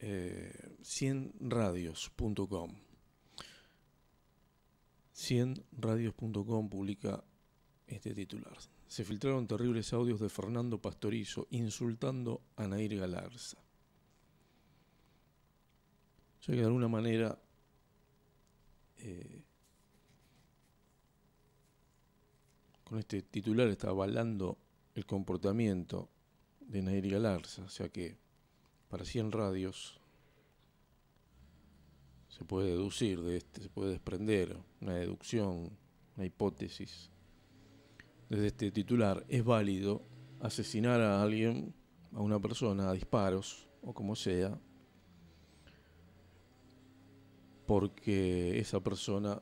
100radios.com. 100radios.com publica este titular. Se filtraron terribles audios de Fernando Pastorizo insultando a Nair Galarza. O sea que de alguna manera eh, con este titular está avalando el comportamiento de Nair Galarza, o sea que para 100 radios, se puede deducir de este, se puede desprender una deducción, una hipótesis. Desde este titular es válido asesinar a alguien, a una persona, a disparos o como sea, porque esa persona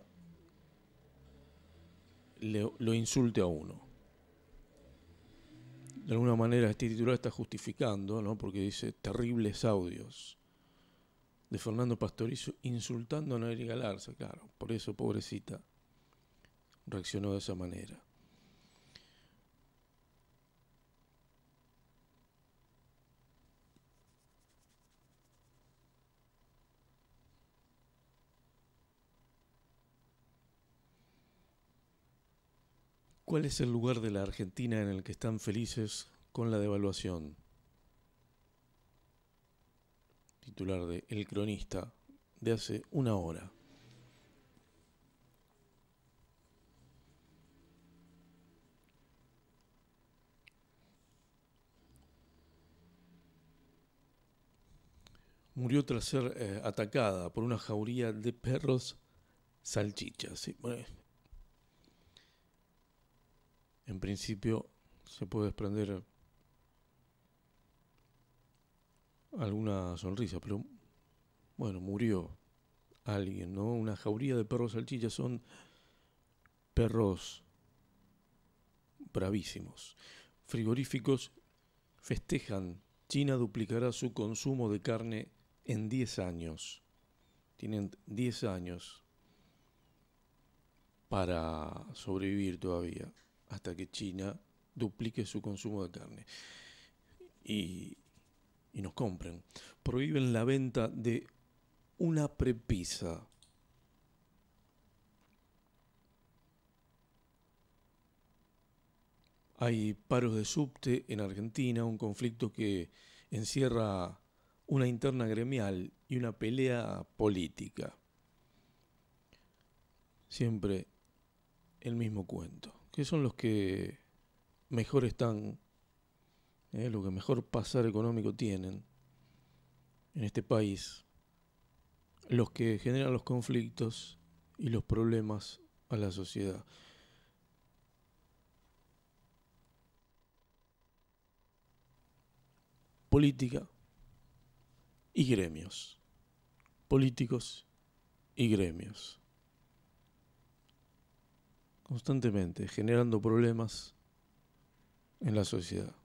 lo insulte a uno de alguna manera este titular está justificando, ¿no? porque dice terribles audios de Fernando Pastorizo insultando a Noelia Galarza, claro, por eso pobrecita reaccionó de esa manera. ¿Cuál es el lugar de la Argentina en el que están felices con la devaluación? Titular de El Cronista de hace una hora. Murió tras ser eh, atacada por una jauría de perros salchichas en principio se puede desprender alguna sonrisa, pero bueno, murió alguien, ¿no? Una jauría de perros salchichas son perros bravísimos. Frigoríficos festejan. China duplicará su consumo de carne en 10 años. Tienen 10 años para sobrevivir todavía hasta que China duplique su consumo de carne y, nos compren. Prohíben la venta de una prepisa. Hay paros de subte en Argentina, un conflicto que encierra una interna gremial y una pelea política. Siempre el mismo cuento que son los que mejor están, eh, los que mejor pasar económico tienen en este país, los que generan los conflictos y los problemas a la sociedad. Política y gremios. Políticos y gremios constantemente generando problemas en la sociedad.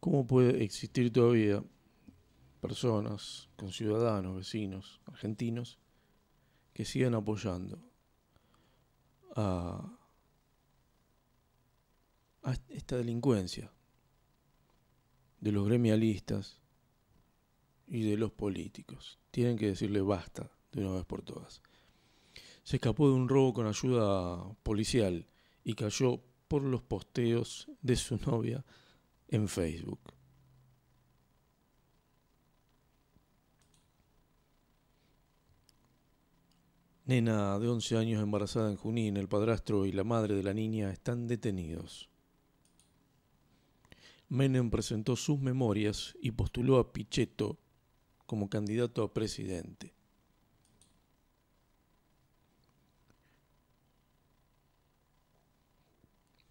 ¿Cómo puede existir todavía personas, conciudadanos, vecinos, argentinos, que sigan apoyando a, a esta delincuencia de los gremialistas y de los políticos? Tienen que decirle basta de una vez por todas se escapó de un robo con ayuda policial y cayó por los posteos de su novia en Facebook. Nena de 11 años embarazada en Junín, el padrastro y la madre de la niña están detenidos. Menem presentó sus memorias y postuló a Pichetto como candidato a presidente.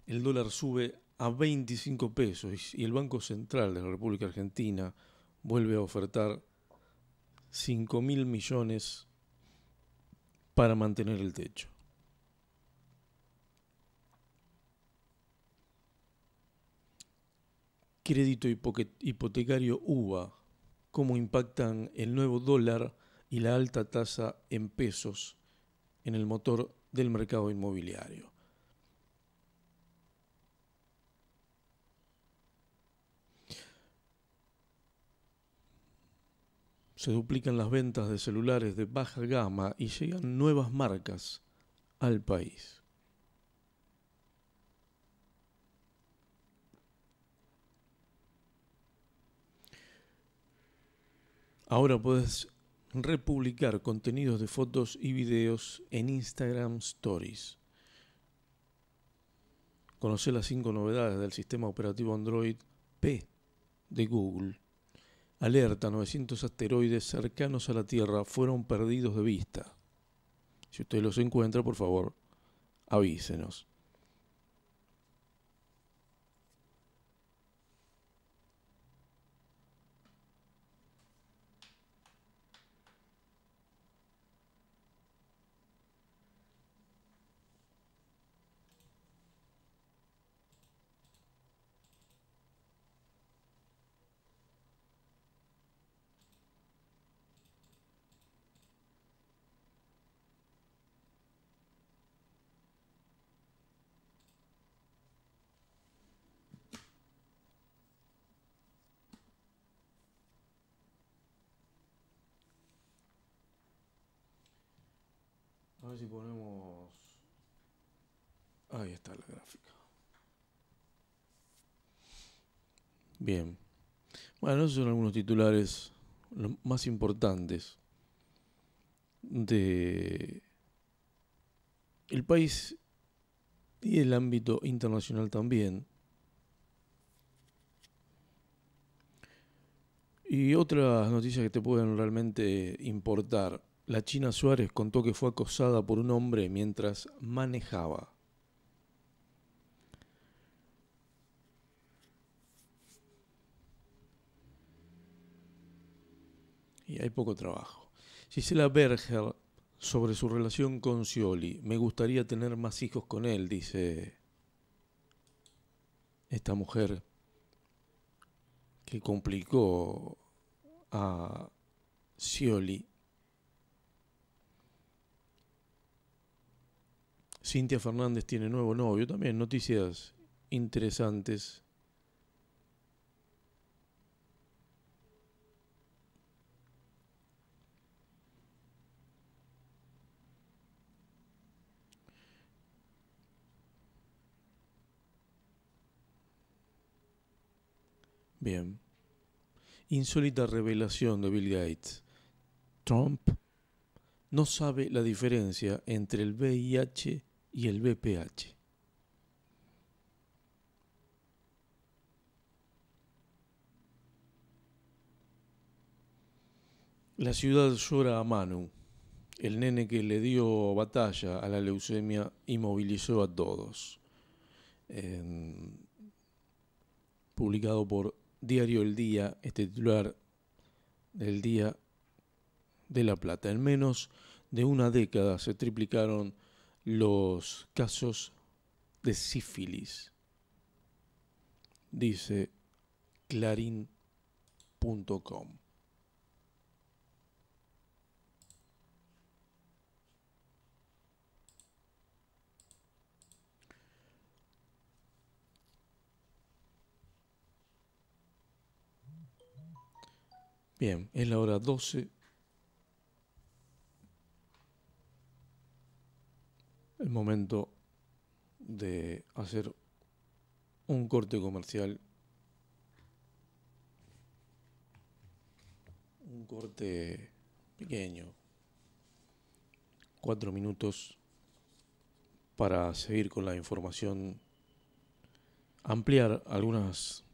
el dólar sube a 25 pesos y el Banco Central de la República Argentina vuelve a ofertar 5 mil millones para mantener el techo. Crédito hipotecario UBA, cómo impactan el nuevo dólar y la alta tasa en pesos en el motor del mercado inmobiliario. Se duplican las ventas de celulares de baja gama y llegan nuevas marcas al país. Ahora puedes republicar contenidos de fotos y videos en Instagram Stories. Conoce las cinco novedades del sistema operativo Android P de Google. Alerta, 900 asteroides cercanos a la Tierra fueron perdidos de vista. Si usted los encuentra, por favor, avísenos. A ver si ponemos... Ahí está la gráfica. Bien. Bueno, esos son algunos titulares más importantes de el país y el ámbito internacional también. Y otras noticias que te pueden realmente importar. La China Suárez contó que fue acosada por un hombre mientras manejaba. Y hay poco trabajo. Gisela Berger sobre su relación con Scioli. Me gustaría tener más hijos con él, dice esta mujer que complicó a Scioli Cintia Fernández tiene nuevo novio. También noticias interesantes. Bien. Insólita revelación de Bill Gates. Trump no sabe la diferencia entre el VIH y el BPH. La ciudad llora a Manu, el nene que le dio batalla a la leucemia y movilizó a todos. Em, publicado por Diario El Día, este titular del Día de la Plata. En menos de una década se triplicaron los casos de sífilis. Dice clarín.com. Bien, es la hora 12 el momento de hacer un corte comercial, un corte pequeño, cuatro minutos para seguir con la información, ampliar algunas,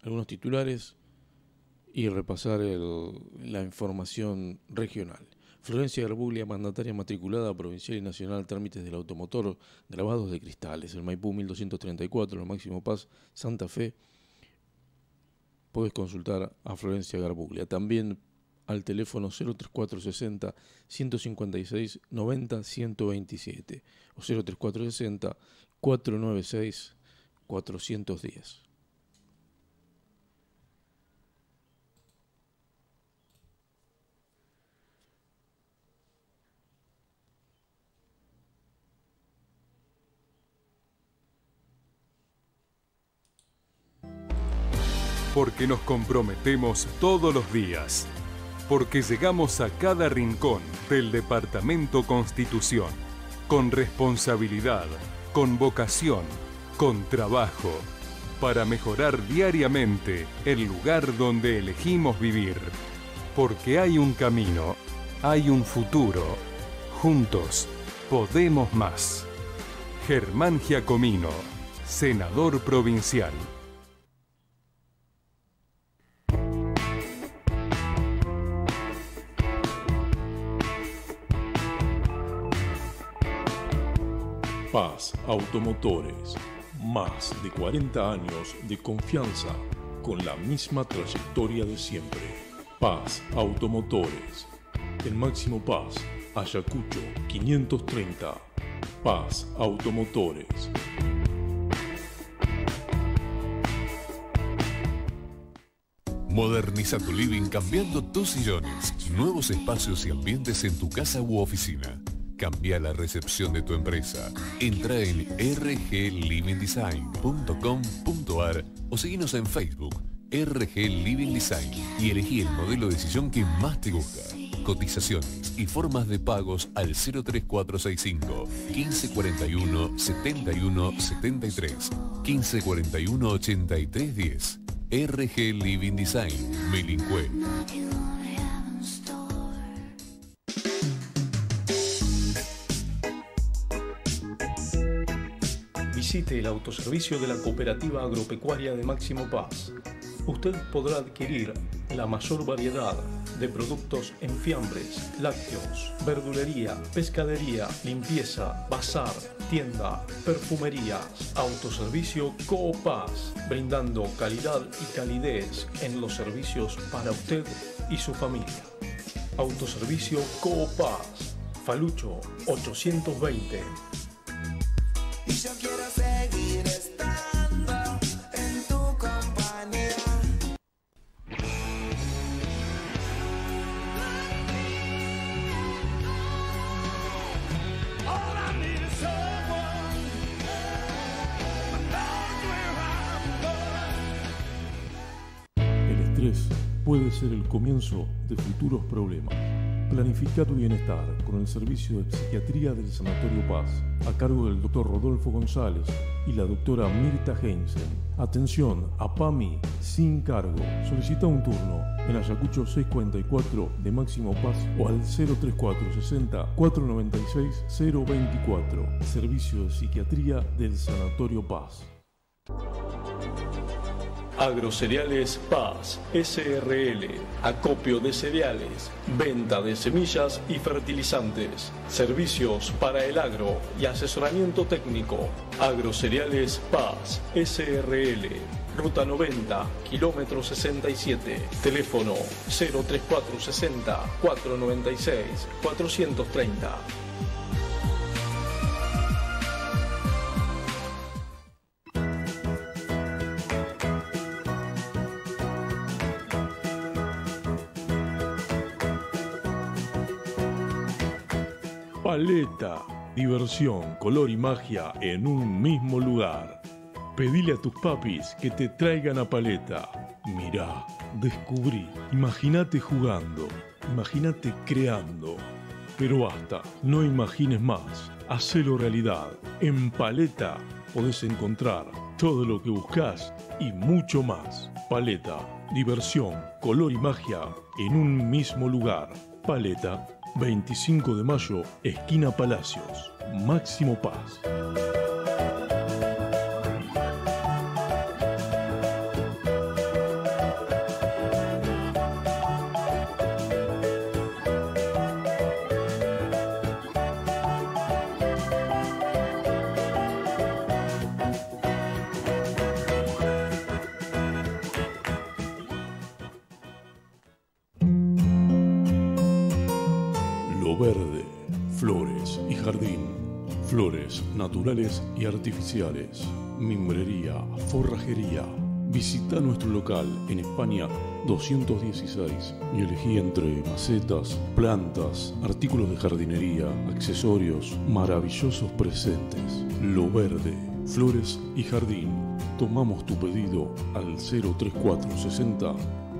algunos titulares y repasar la información regional. Florencia Garbuglia, mandataria matriculada provincial y nacional trámites del automotor, grabados de cristales, el Maipú 1234, el Máximo Paz, Santa Fe. Puedes consultar a Florencia Garbuglia. También al teléfono 03460 156 90 127 o 03460 496 410. porque nos comprometemos todos los días, porque llegamos a cada rincón del Departamento Constitución, con responsabilidad, con vocación, con trabajo, para mejorar diariamente el lugar donde elegimos vivir, porque hay un camino, hay un futuro, juntos podemos más. Germán Giacomino, senador provincial. Paz Automotores. Más de 40 años de confianza con la misma trayectoria de siempre. Paz Automotores. El Máximo Paz, Ayacucho 530. Paz Automotores. Moderniza tu living cambiando tus sillones, nuevos espacios y ambientes en tu casa u oficina. Cambia la recepción de tu empresa. Entra en rglivingdesign.com.ar o síguenos en Facebook RG Living Design y elegí el modelo de decisión que más te gusta. Cotizaciones y formas de pagos al 03465 1541 71 73 1541 8310. RG Living Design, visite el autoservicio de la Cooperativa Agropecuaria de Máximo Paz. Usted podrá adquirir la mayor variedad de productos en fiambres, lácteos, verdulería, pescadería, limpieza, bazar, tienda, perfumerías, autoservicio Coopaz, brindando calidad y calidez en los servicios para usted y su familia. Autoservicio Coopaz, Falucho 820. puede ser el comienzo de futuros problemas. Planifica tu bienestar con el servicio de psiquiatría del Sanatorio Paz, a cargo del doctor Rodolfo González y la doctora Mirta Heinsen. Atención a PAMI sin cargo. Solicita un turno en Ayacucho 644 de Máximo Paz o al 034 60 496 024. Servicio de psiquiatría del Sanatorio Paz. Agrocereales Paz, SRL, acopio de cereales, venta de semillas y fertilizantes, servicios para el agro y asesoramiento técnico. Agrocereales Paz, SRL, Ruta 90, kilómetro 67. Teléfono 03460 496 430. Diversión, color y magia en un mismo lugar. Pedile a tus papis que te traigan a Paleta. Mirá, descubrí, imagínate jugando, imagínate creando. Pero basta, no imagines más, hacelo realidad. En Paleta podés encontrar todo lo que buscas y mucho más. Paleta, diversión, color y magia en un mismo lugar. Paleta 25 de mayo, esquina Palacios, Máximo Paz. Verde, Flores y Jardín, Flores naturales y artificiales, Mimbrería, Forrajería. Visita nuestro local en España 216 y elegí entre macetas, plantas, artículos de jardinería, accesorios, maravillosos presentes. Lo Verde, Flores y Jardín. Tomamos tu pedido al 03460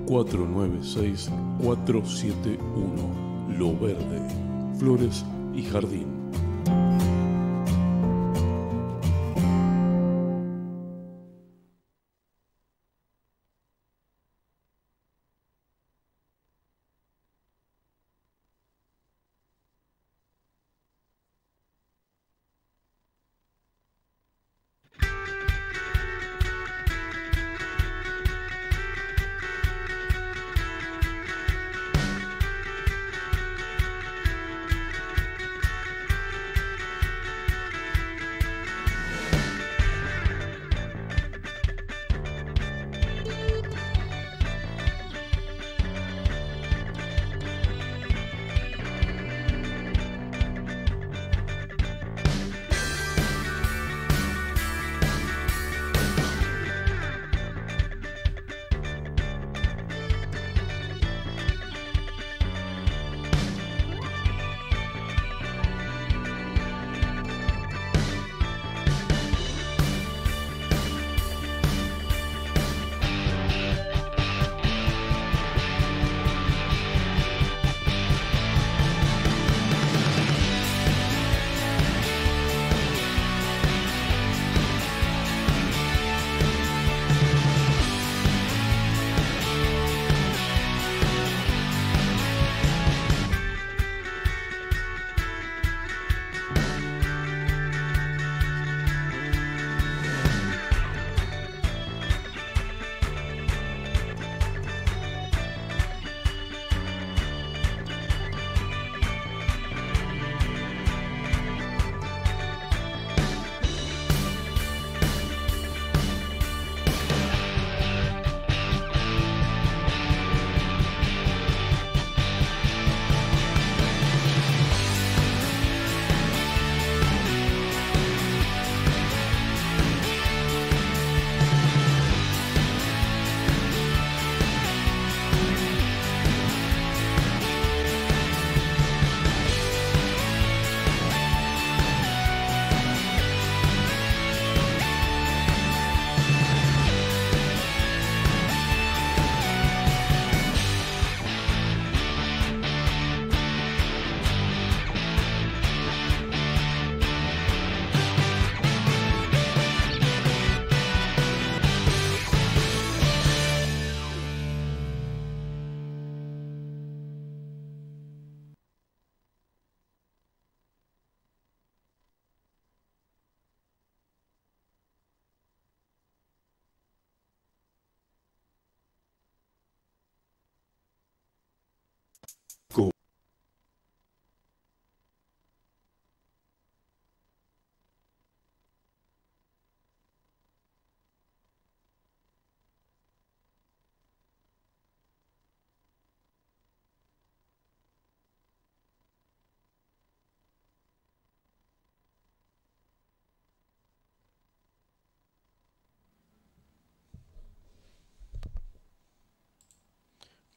496 471. Lo Verde, Flores y Jardín.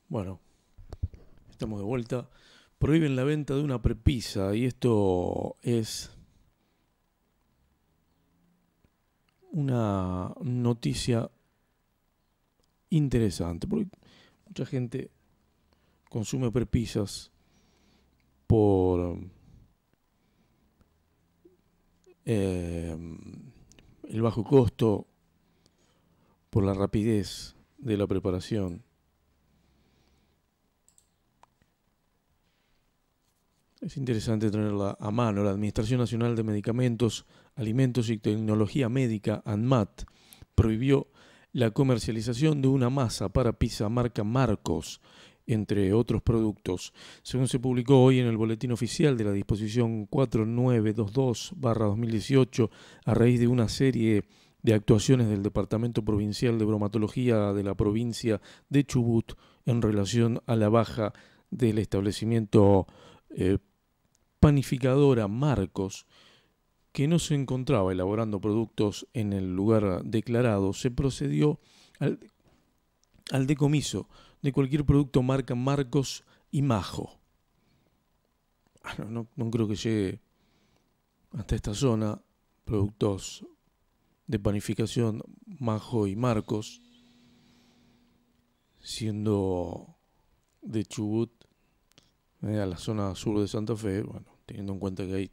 Bueno, estamos de vuelta. Prohíben la venta de una prepisa y esto es una noticia interesante, porque mucha gente consume prepisas por eh, el bajo costo, por la rapidez de la preparación Es interesante tenerla a mano. La Administración Nacional de Medicamentos, Alimentos y Tecnología Médica, ANMAT, prohibió la comercialización de una masa para pizza marca Marcos, entre otros productos, según se publicó hoy en el Boletín Oficial de la Disposición 4922-2018, a raíz de una serie de actuaciones del Departamento Provincial de Bromatología de la provincia de Chubut en relación a la baja del establecimiento eh, panificadora Marcos, que no se encontraba elaborando productos en el lugar declarado, se procedió al, decomiso de cualquier producto marca Marcos y Majo. Ah, no, creo que llegue hasta esta zona productos de panificación Majo y Marcos, siendo de Chubut eh, a la zona sur de Santa Fe, bueno, teniendo en cuenta que hay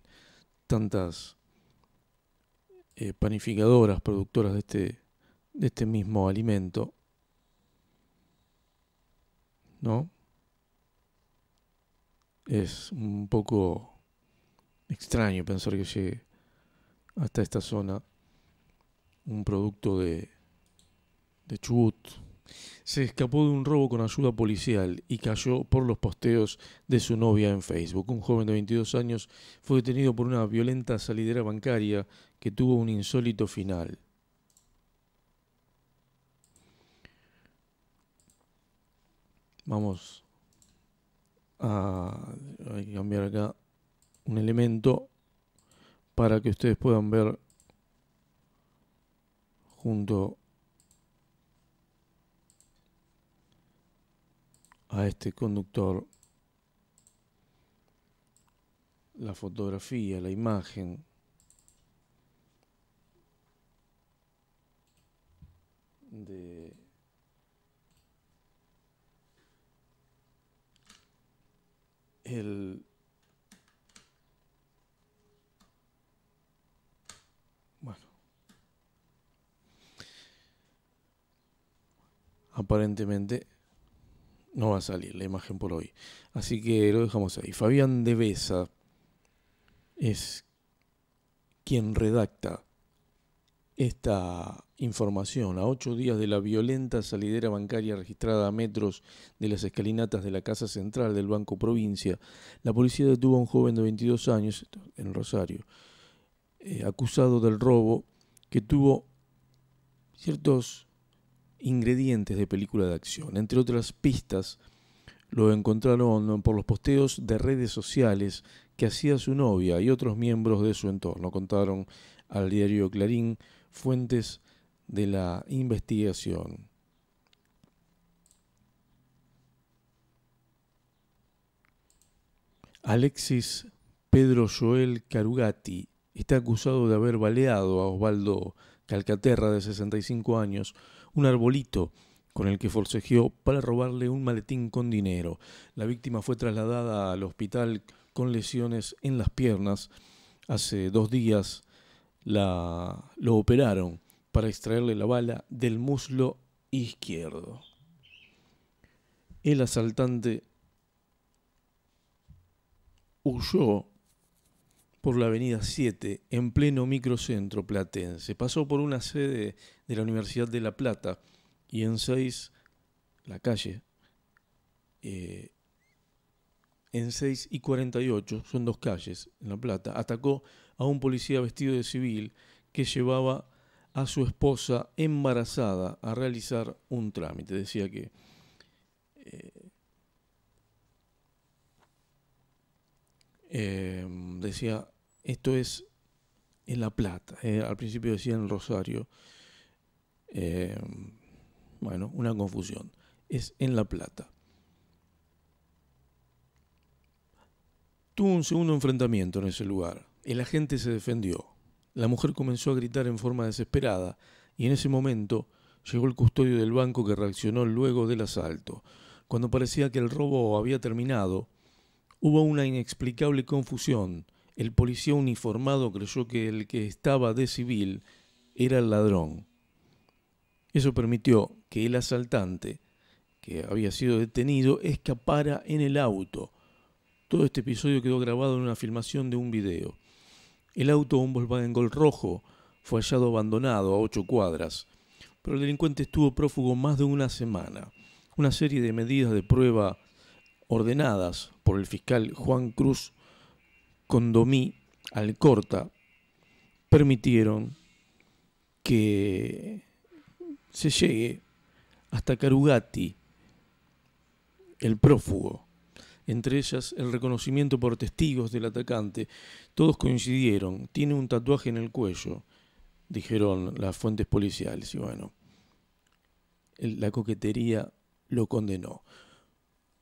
tantas eh, panificadoras productoras de este, de este mismo alimento, ¿no? Es un poco extraño pensar que llegue hasta esta zona un producto de, de Chubut, se escapó de un robo con ayuda policial y cayó por los posteos de su novia en Facebook. Un joven de 22 años fue detenido por una violenta salidera bancaria que tuvo un insólito final. Vamos a, cambiar acá un elemento para que ustedes puedan ver junto a este conductor la fotografía, la imagen de el bueno aparentemente no va a salir la imagen por hoy. Así que lo dejamos ahí. Fabián de Besa es quien redacta esta información a ocho días de la violenta salidera bancaria registrada a metros de las escalinatas de la Casa Central del Banco Provincia, la policía detuvo a un joven de 22 años en Rosario, eh, acusado del robo que tuvo ciertos ingredientes de película de acción. Entre otras pistas, lo encontraron por los posteos de redes sociales que hacía su novia y otros miembros de su entorno, contaron al diario Clarín fuentes de la investigación. Alexis Pedro Joel Carugati está acusado de haber baleado a Osvaldo Calcaterra, de 65 años, un arbolito con el que forcejeó para robarle un maletín con dinero. La víctima fue trasladada al hospital con lesiones en las piernas. Hace dos días la, lo operaron para extraerle la bala del muslo izquierdo. El asaltante huyó por la Avenida 7, en pleno microcentro platense. Pasó por una sede de la Universidad de La Plata y en 6, la calle, eh, en 6 y 48, son dos calles en La Plata, atacó a un policía vestido de civil que llevaba a su esposa embarazada a realizar un trámite. Decía que... Eh, em, decía esto es en La Plata. Eh, al principio decía en Rosario. Eh, bueno, una confusión. Es en La Plata. Tuvo un segundo enfrentamiento en ese lugar. El agente se defendió. La mujer comenzó a gritar en forma desesperada y en ese momento llegó el custodio del banco que reaccionó luego del asalto. Cuando parecía que el robo había terminado, hubo una inexplicable confusión el policía uniformado creyó que el que estaba de civil era el ladrón. Eso permitió que el asaltante, que había sido detenido, escapara en el auto. Todo este episodio quedó grabado en una filmación de un video. El auto, un Volkswagen Gol rojo, fue hallado abandonado a ocho cuadras, pero el delincuente estuvo prófugo más de una semana. Una serie de medidas de prueba ordenadas por el fiscal Juan Cruz Condomí, corta, permitieron que se llegue hasta Carugati, el prófugo, entre ellas el reconocimiento por testigos del atacante. Todos coincidieron, tiene un tatuaje en el cuello, dijeron las fuentes policiales. Y bueno, la coquetería lo condenó.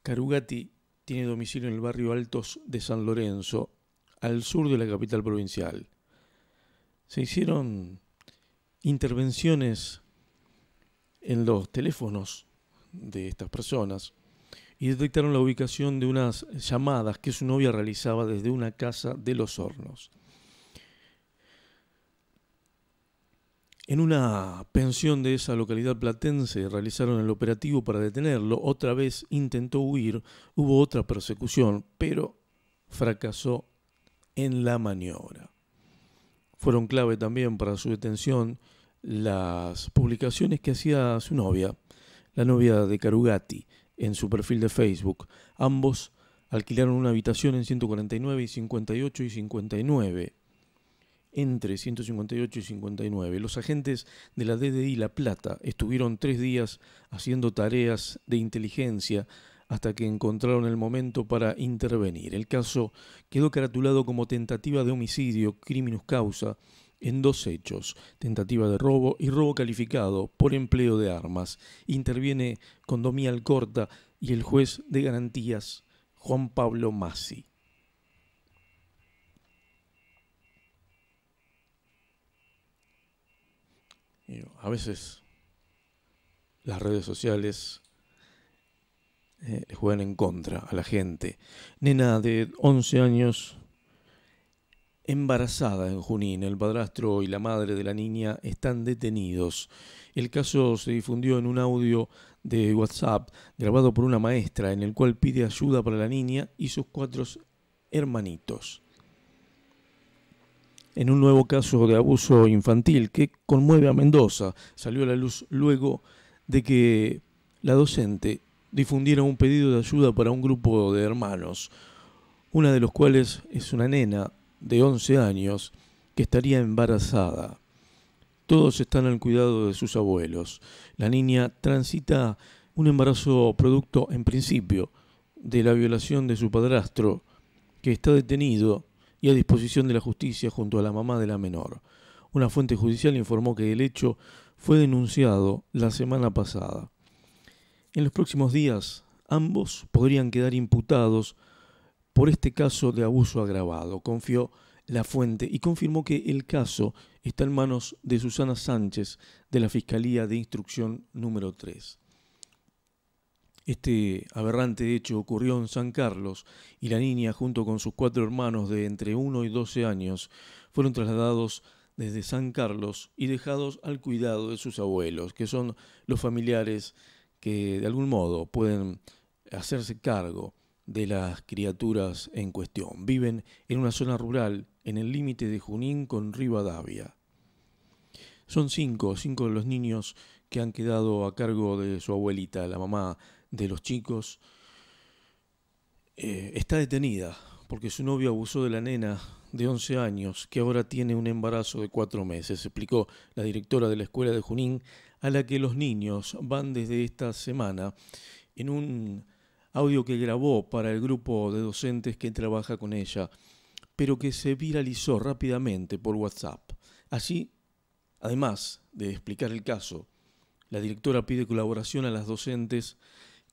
Carugati tiene domicilio en el barrio Altos de San Lorenzo, al sur de la capital provincial. Se hicieron intervenciones en los teléfonos de estas personas y detectaron la ubicación de unas llamadas que su novia realizaba desde una casa de los hornos. En una pensión de esa localidad platense realizaron el operativo para detenerlo, otra vez intentó huir, hubo otra persecución, pero fracasó en la maniobra. Fueron clave también para su detención las publicaciones que hacía su novia, la novia de Carugati, en su perfil de Facebook. Ambos alquilaron una habitación en 149 y 58 y 59. Entre 158 y 59, los agentes de la DDI La Plata estuvieron tres días haciendo tareas de inteligencia hasta que encontraron el momento para intervenir. El caso quedó caratulado como tentativa de homicidio, criminus causa, en dos hechos, tentativa de robo y robo calificado por empleo de armas. Interviene Condomía Alcorta y el juez de garantías, Juan Pablo Massi. Eh, a veces las redes sociales le eh, juegan en contra a la gente. Nena de 11 años, embarazada en Junín, el padrastro y la madre de la niña están detenidos. El caso se difundió en un audio de WhatsApp grabado por una maestra en el cual pide ayuda para la niña y sus cuatro hermanitos. En un nuevo caso de abuso infantil que conmueve a Mendoza, salió a la luz luego de que la docente difundieron un pedido de ayuda para un grupo de hermanos, una de los cuales es una nena de 11 años que estaría embarazada. Todos están al cuidado de sus abuelos. La niña transita un embarazo producto, en principio, de la violación de su padrastro, que está detenido y a disposición de la justicia junto a la mamá de la menor. Una fuente judicial informó que el hecho fue denunciado la semana pasada. En los próximos días, ambos podrían quedar imputados por este caso de abuso agravado, confió la fuente y confirmó que el caso está en manos de Susana Sánchez de la Fiscalía de Instrucción número 3. Este aberrante hecho ocurrió en San Carlos y la niña junto con sus cuatro hermanos de entre 1 y 12 años fueron trasladados desde San Carlos y dejados al cuidado de sus abuelos, que son los familiares que de algún modo pueden hacerse cargo de las criaturas en cuestión. Viven en una zona rural en el límite de Junín con Rivadavia. Son cinco, cinco de los niños que han quedado a cargo de su abuelita, la mamá de los chicos. Eh, está detenida porque su novio abusó de la nena de 11 años que ahora tiene un embarazo de cuatro meses, explicó la directora de la escuela de Junín a la que los niños van desde esta semana en un audio que grabó para el grupo de docentes que trabaja con ella, pero que se viralizó rápidamente por WhatsApp. Así, además de explicar el caso, la directora pide colaboración a las docentes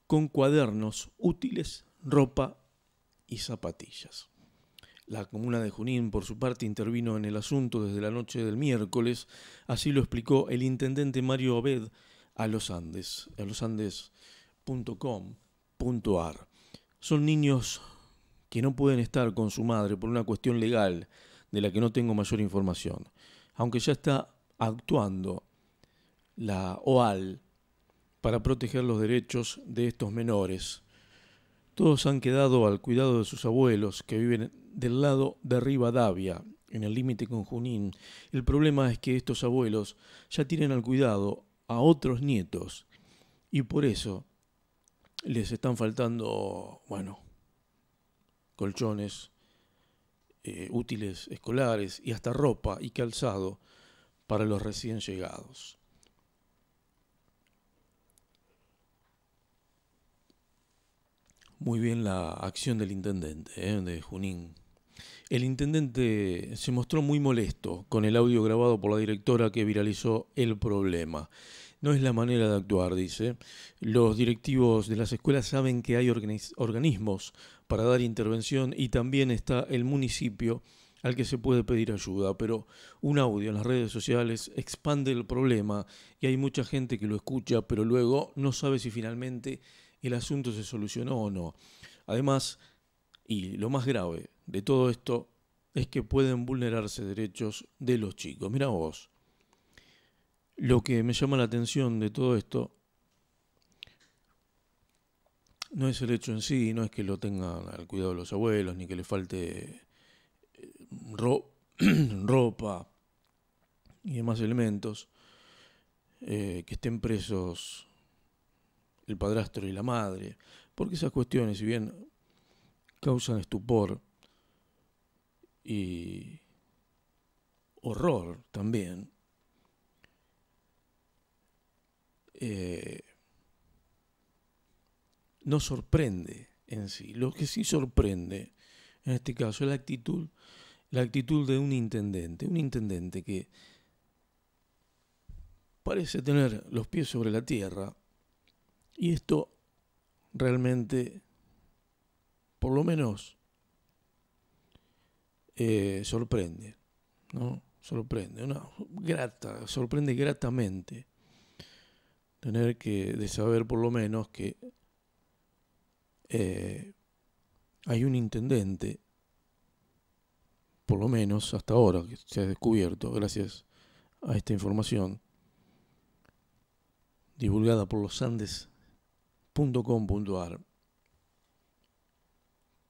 con cuadernos útiles, ropa y zapatillas. La comuna de Junín, por su parte, intervino en el asunto desde la noche del miércoles, así lo explicó el intendente Mario Obed a los Andes, a losandes.com.ar. Son niños que no pueden estar con su madre por una cuestión legal de la que no tengo mayor información, aunque ya está actuando la OAL para proteger los derechos de estos menores. Todos han quedado al cuidado de sus abuelos, que viven del lado de Davia, en el límite con Junín. El problema es que estos abuelos ya tienen al cuidado a otros nietos y por eso les están faltando, bueno, colchones, eh, útiles escolares y hasta ropa y calzado para los recién llegados. muy bien la acción del intendente ¿eh? de Junín. El intendente se mostró muy molesto con el audio grabado por la directora que viralizó el problema. No es la manera de actuar, dice. Los directivos de las escuelas saben que hay organismos para dar intervención y también está el municipio al que se puede pedir ayuda, pero un audio en las redes sociales expande el problema y hay mucha gente que lo escucha, pero luego no sabe si finalmente el asunto se solucionó o no. Además, y lo más grave de todo esto, es que pueden vulnerarse derechos de los chicos. Mira vos, lo que me llama la atención de todo esto no es el hecho en sí, no es que lo tengan al cuidado de los abuelos, ni que le falte eh, ropa y demás elementos, eh, que estén presos el padrastro y la madre, porque esas cuestiones, si bien causan estupor y horror también, eh, no sorprende en sí. Lo que sí sorprende, en este caso, es la actitud, la actitud de un intendente, un intendente que parece tener los pies sobre la tierra, y esto realmente, por lo menos, eh, sorprende, ¿no? Sorprende, una grata, sorprende gratamente tener que, saber por lo menos que eh, hay un intendente, por lo menos hasta ahora que se ha descubierto, gracias a esta información divulgada por los Andes .com.ar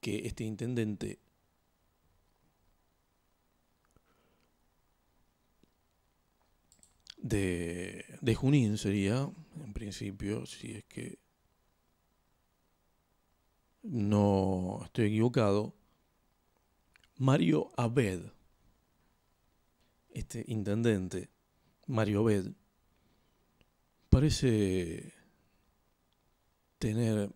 que este intendente de, de Junín sería, en principio, si es que no estoy equivocado, Mario Abed, este intendente, Mario Abed, parece tener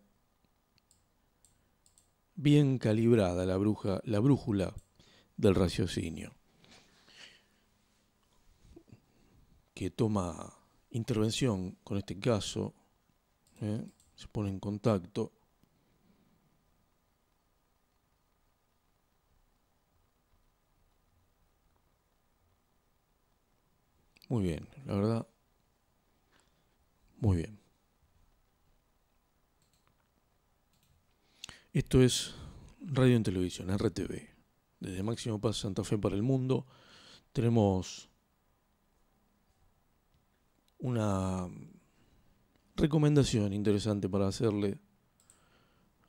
bien calibrada la, bruja, la brújula del raciocinio, que toma intervención con este caso, ¿eh? se pone en contacto. Muy bien, la verdad, muy bien. Esto es Radio en Televisión, RTV. Desde Máximo Paz Santa Fe para el Mundo tenemos una recomendación interesante para hacerle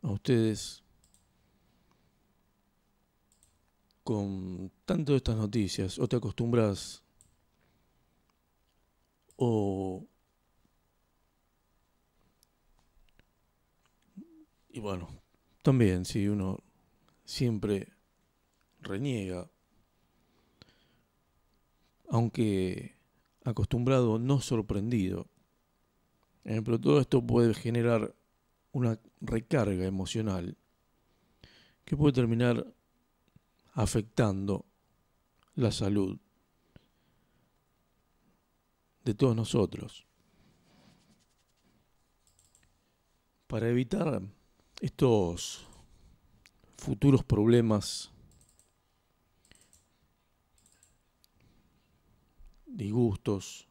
a ustedes con tanto de estas noticias. O te acostumbras o... Y bueno, también, si uno siempre reniega, aunque acostumbrado, no sorprendido. Pero todo esto puede generar una recarga emocional que puede terminar afectando la salud de todos nosotros. Para evitar estos futuros problemas, disgustos,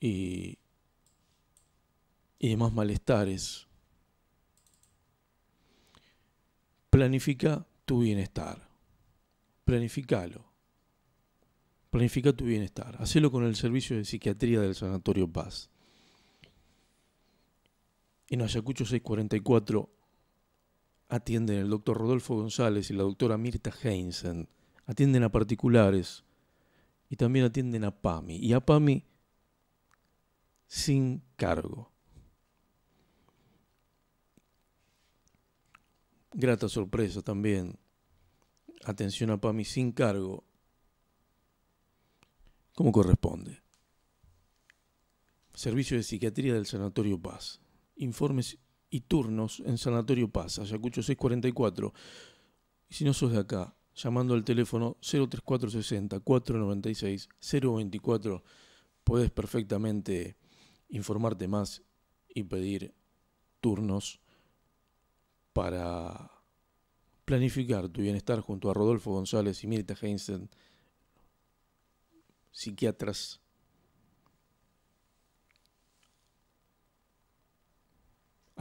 y, y demás malestares. Planifica tu bienestar. Planificalo. Planifica tu bienestar. Hacelo con el servicio de psiquiatría del Sanatorio Paz. En Ayacucho 644 atienden el doctor Rodolfo González y la doctora Mirta Heinsen. Atienden a particulares y también atienden a PAMI. Y a PAMI sin cargo. Grata sorpresa también. Atención a PAMI sin cargo. Como corresponde. Servicio de Psiquiatría del Sanatorio Paz informes y turnos en Sanatorio Paz, Ayacucho 644. Y si no sos de acá, llamando al teléfono 03460 496 024, puedes perfectamente informarte más y pedir turnos para planificar tu bienestar junto a Rodolfo González y Mirta Heinzen, psiquiatras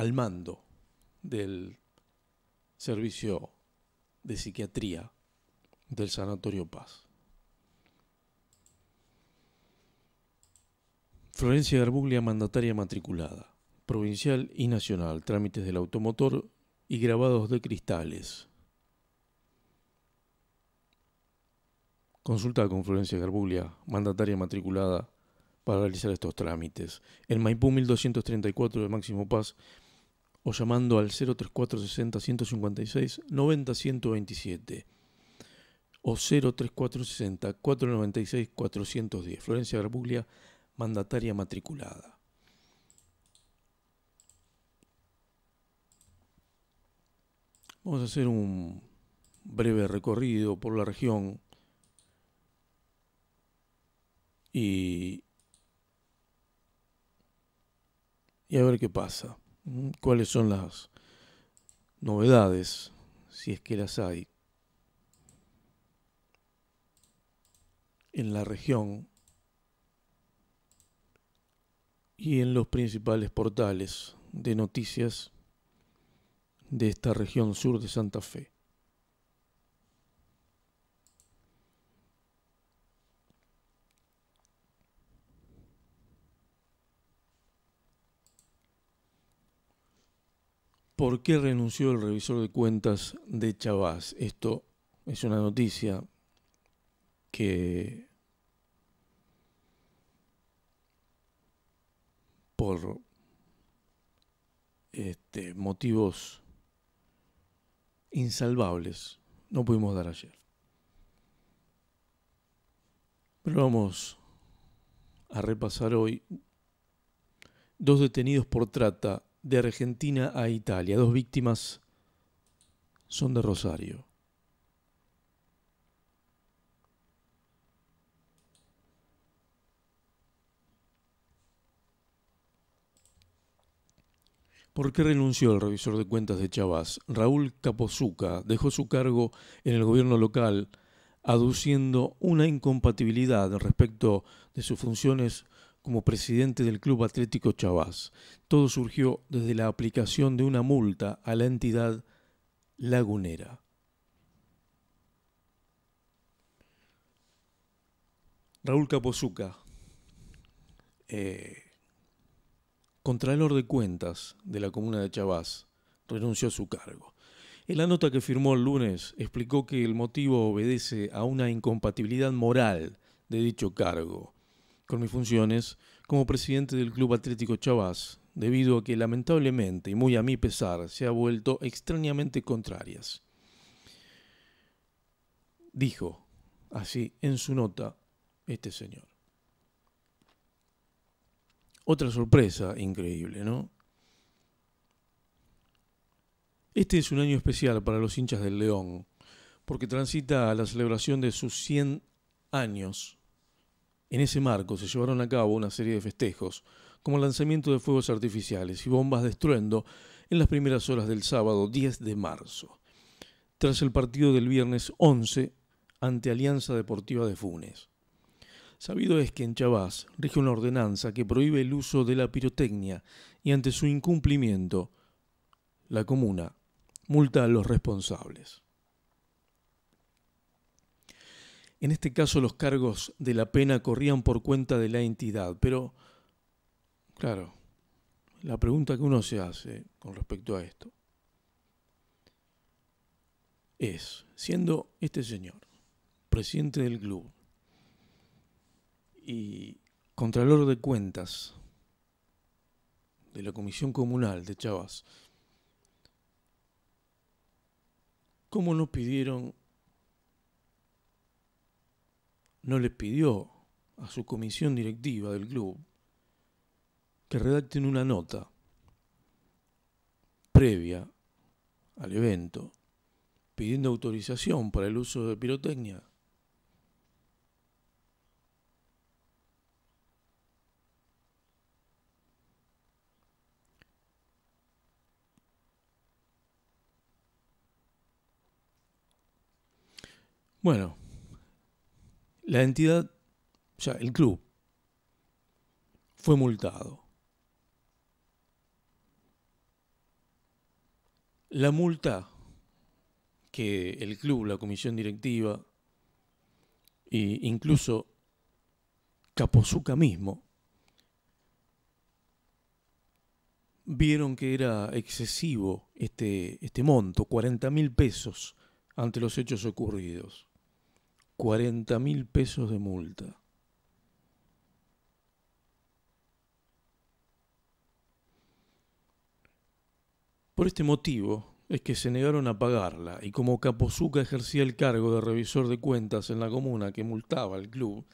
al mando del servicio de psiquiatría del Sanatorio Paz. Florencia Garbuglia, mandataria matriculada, provincial y nacional, trámites del automotor y grabados de cristales. Consulta con Florencia Garbuglia, mandataria matriculada, para realizar estos trámites. En Maipú 1234 de Máximo Paz, o llamando al 03460 156 90 127 o 03460 496 410. Florencia Garbuglia, mandataria matriculada. Vamos a hacer un breve recorrido por la región y a ver qué pasa. Mm, cuáles son las novedades, si es que las hay, en la región y en los principales portales de noticias de esta región sur de Santa Fe. ¿Por qué renunció el revisor de cuentas de Chavás? Esto es una noticia que por este, motivos insalvables no pudimos dar ayer. Pero vamos a repasar hoy dos detenidos por trata de Argentina a Italia. Dos víctimas son de Rosario. ¿Por qué renunció el revisor de cuentas de chavas Raúl Capozuca dejó su cargo en el gobierno local aduciendo una incompatibilidad respecto de sus funciones como presidente del Club Atlético Chavás. Todo surgió desde la aplicación de una multa a la entidad lagunera. Raúl Capozuca, eh, Contralor de Cuentas de la Comuna de Chavás, renunció a su cargo. En la nota que firmó el lunes explicó que el motivo obedece a una incompatibilidad moral de dicho cargo con mis funciones como presidente del Club Atlético Chavás, debido a que lamentablemente y muy a mi pesar se ha vuelto extrañamente contrarias. Dijo así en su nota este señor. Otra sorpresa increíble, ¿no? Este es un año especial para los hinchas del León, porque transita a la celebración de sus 100 años en ese marco se llevaron a cabo una serie de festejos, como el lanzamiento de fuegos artificiales y bombas de estruendo en las primeras horas del sábado 10 de marzo, tras el partido del viernes 11 ante Alianza Deportiva de Funes. Sabido es que en Chabás rige una ordenanza que prohíbe el uso de la pirotecnia y ante su incumplimiento, la comuna multa a los responsables. En este caso los cargos de la pena corrían por cuenta de la entidad, pero, claro, la pregunta que uno se hace con respecto a esto es, siendo este señor presidente del club y contralor de cuentas de la Comisión Comunal de Chavas, ¿cómo no pidieron no le pidió a su comisión directiva del club que redacten una nota previa al evento pidiendo autorización para el uso de pirotecnia. Bueno, la entidad, o sea, el club, fue multado. La multa que el club, la comisión directiva e incluso Capozuca mismo vieron que era excesivo este, este monto, 40 mil pesos, ante los hechos ocurridos. 40 mil pesos de multa. Por este motivo es que se negaron a pagarla y como Capozuca ejercía el cargo de revisor de cuentas en la comuna que multaba al club,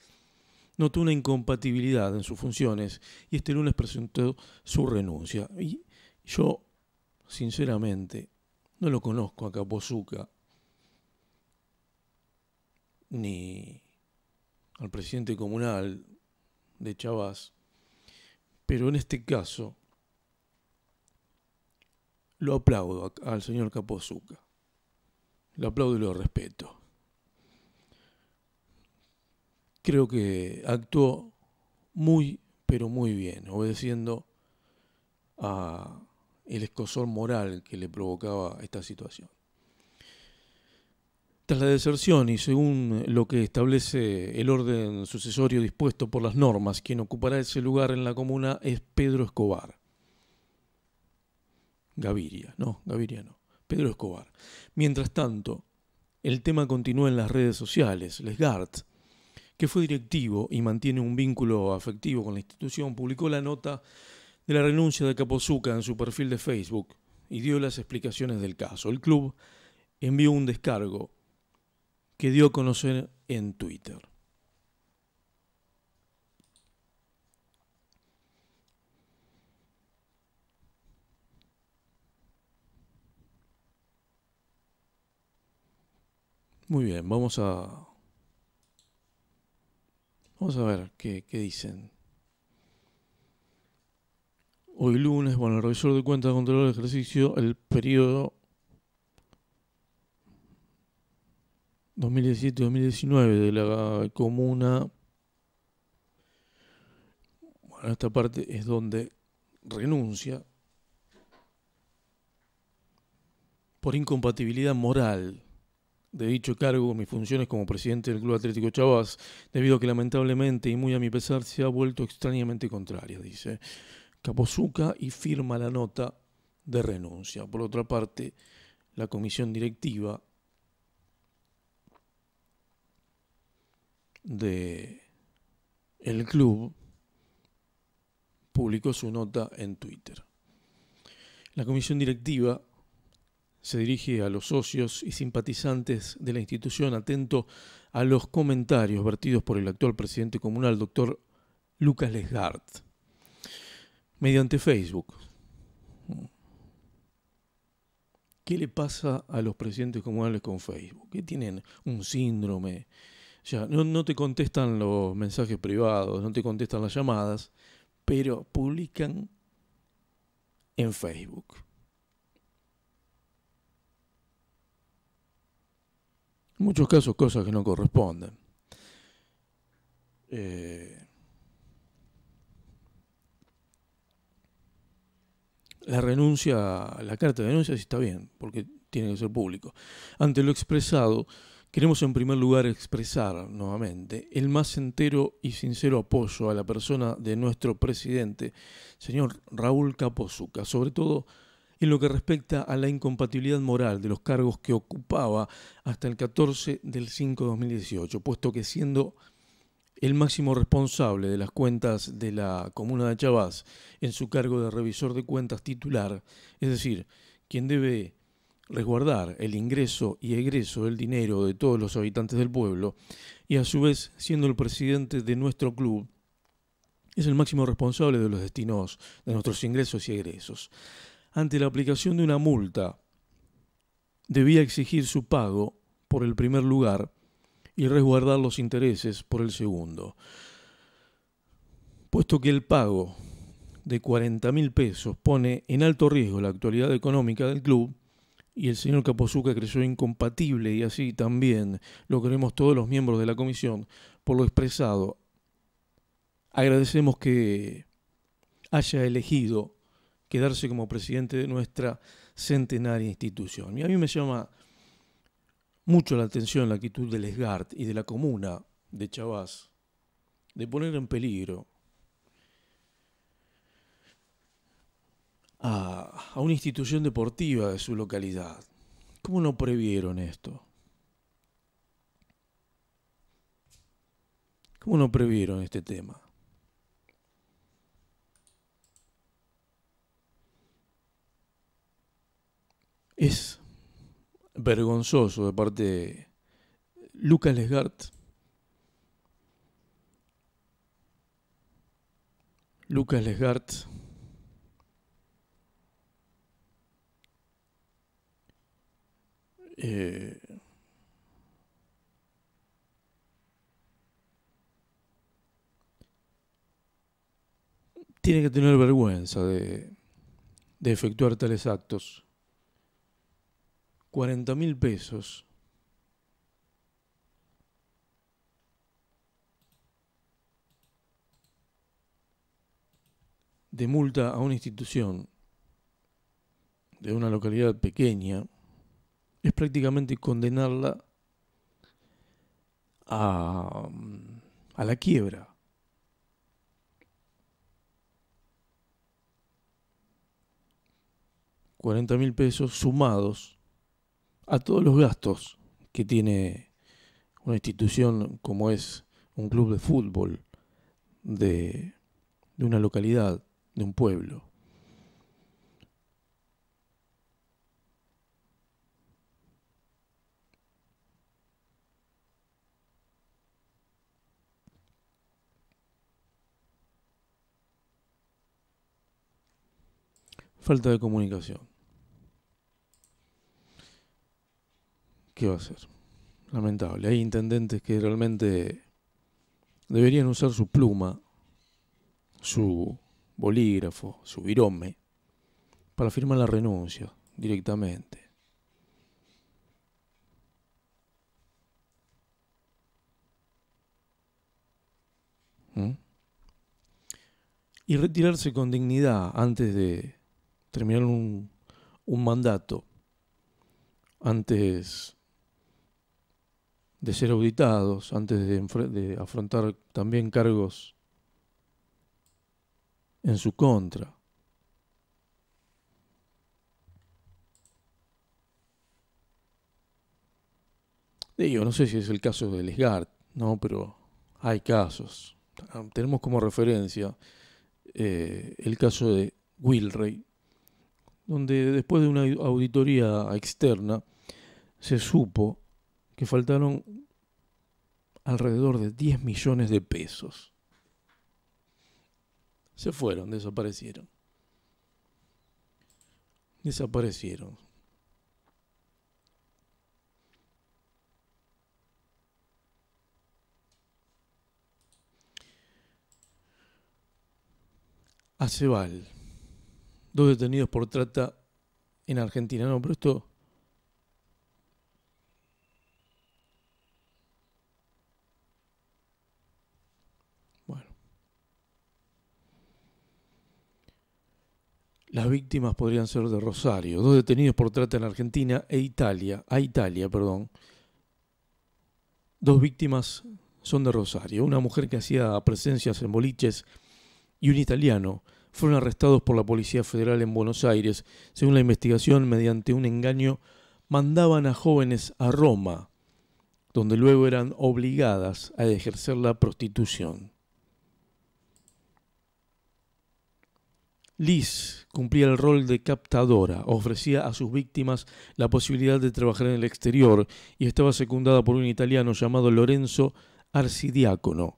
notó una incompatibilidad en sus funciones y este lunes presentó su renuncia. Y yo, sinceramente, no lo conozco a Capozuca ni al presidente comunal de chavas pero en este caso lo aplaudo al señor Capozuca. Lo aplaudo y lo respeto. Creo que actuó muy, pero muy bien, obedeciendo a el escosor moral que le provocaba esta situación. Tras la deserción y según eh, lo que establece el orden sucesorio dispuesto por las normas, quien ocupará ese lugar en la comuna es Pedro Escobar. Gaviria, no, Gaviria no, Pedro Escobar. Mientras tanto, el tema continúa en las redes sociales. Lesgard, que fue directivo y mantiene un vínculo afectivo con la institución, publicó la nota de la renuncia de Capozuca en su perfil de Facebook y dio las explicaciones del caso. El club envió un descargo que dio a conocer en Twitter. Muy bien, vamos a. Vamos a ver qué, dicen. Hoy lunes, bueno, el revisor de cuentas control el ejercicio el periodo 2017-2019 de la comuna. Bueno, esta parte es donde renuncia por incompatibilidad moral de dicho cargo mis funciones como presidente del Club Atlético Chavas, debido a que lamentablemente y muy a mi pesar se ha vuelto extrañamente contraria, dice Capozuca y firma la nota de renuncia. Por otra parte, la comisión directiva de el club publicó su nota en Twitter. La comisión directiva se dirige a los socios y simpatizantes de la institución atento a los comentarios vertidos por el actual presidente comunal, doctor Lucas Lesgard, mediante Facebook. ¿Qué le pasa a los presidentes comunales con Facebook? ¿Qué tienen un síndrome? no, no te contestan los mensajes privados, no te contestan las llamadas, pero publican en Facebook. En muchos casos cosas que no corresponden. Eh, la renuncia, la carta de denuncia sí está bien, porque tiene que ser público. Ante lo expresado, Queremos en primer lugar expresar nuevamente el más entero y sincero apoyo a la persona de nuestro presidente, señor Raúl Capozuca, sobre todo en lo que respecta a la incompatibilidad moral de los cargos que ocupaba hasta el 14 del 5 de 2018, puesto que siendo el máximo responsable de las cuentas de la comuna de Chavás en su cargo de revisor de cuentas titular, es decir, quien debe resguardar el ingreso y egreso del dinero de todos los habitantes del pueblo y a su vez siendo el presidente de nuestro club es el máximo responsable de los destinos de nuestros ingresos y egresos. Ante la aplicación de una multa, debía exigir su pago por el primer lugar y resguardar los intereses por el segundo. Puesto que el pago de 40 mil pesos pone en alto riesgo la actualidad económica del club, y el señor Capozuca creció incompatible y así también lo creemos todos los miembros de la comisión por lo expresado. Agradecemos que haya elegido quedarse como presidente de nuestra centenaria institución. Y a mí me llama mucho la atención la actitud del ESGART y de la comuna de Chavás de poner en peligro a, una institución deportiva de su localidad. ¿Cómo no previeron esto? ¿Cómo no previeron este tema? Es vergonzoso de parte de Lucas Lesgart. Lucas Lesgart Eh, tiene que tener vergüenza de, de efectuar tales actos. 40 mil pesos. de multa a una institución de una localidad pequeña es prácticamente condenarla a, a la quiebra. Cuarenta mil pesos sumados a todos los gastos que tiene una institución como es un club de fútbol de, de una localidad, de un pueblo. Falta de comunicación. ¿Qué va a hacer? Lamentable. Hay intendentes que realmente deberían usar su pluma, su bolígrafo, su virome, para firmar la renuncia directamente. ¿Mm? Y retirarse con dignidad antes de Terminaron un, mandato antes de ser auditados, antes de, afrontar también cargos en su contra. Digo, no sé si es el caso de Lesgard, ¿no? pero hay casos. Tenemos como referencia eh, el caso de Willrey donde después de una auditoría externa se supo que faltaron alrededor de 10 millones de pesos. Se fueron, desaparecieron. Desaparecieron. Aceval dos detenidos por trata en Argentina. No, pero esto... Bueno. Las víctimas podrían ser de Rosario. Dos detenidos por trata en Argentina e Italia. A Italia, perdón. Dos víctimas son de Rosario. Una mujer que hacía presencias en boliches y un italiano fueron arrestados por la Policía Federal en Buenos Aires. Según la investigación, mediante un engaño, mandaban a jóvenes a Roma, donde luego eran obligadas a ejercer la prostitución. Liz cumplía el rol de captadora, ofrecía a sus víctimas la posibilidad de trabajar en el exterior y estaba secundada por un italiano llamado Lorenzo Arcidiácono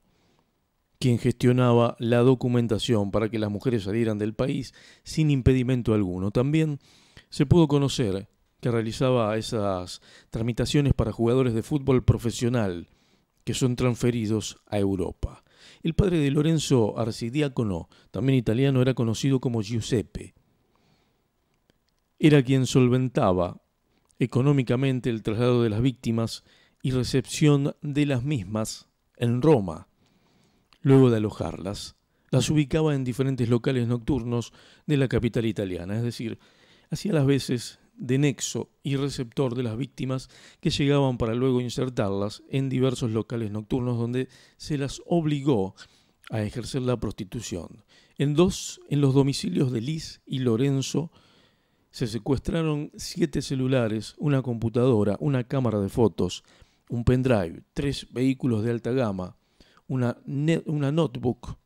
quien gestionaba la documentación para que las mujeres salieran del país sin impedimento alguno. También se pudo conocer que realizaba esas tramitaciones para jugadores de fútbol profesional que son transferidos a Europa. El padre de Lorenzo Arcidiácono, también italiano, era conocido como Giuseppe. Era quien solventaba económicamente el traslado de las víctimas y recepción de las mismas en Roma, Luego de alojarlas, las ubicaba en diferentes locales nocturnos de la capital italiana, es decir, hacía las veces de nexo y receptor de las víctimas que llegaban para luego insertarlas en diversos locales nocturnos donde se las obligó a ejercer la prostitución. En dos, en los domicilios de Liz y Lorenzo, se secuestraron siete celulares, una computadora, una cámara de fotos, un pendrive, tres vehículos de alta gama, una, una notebook,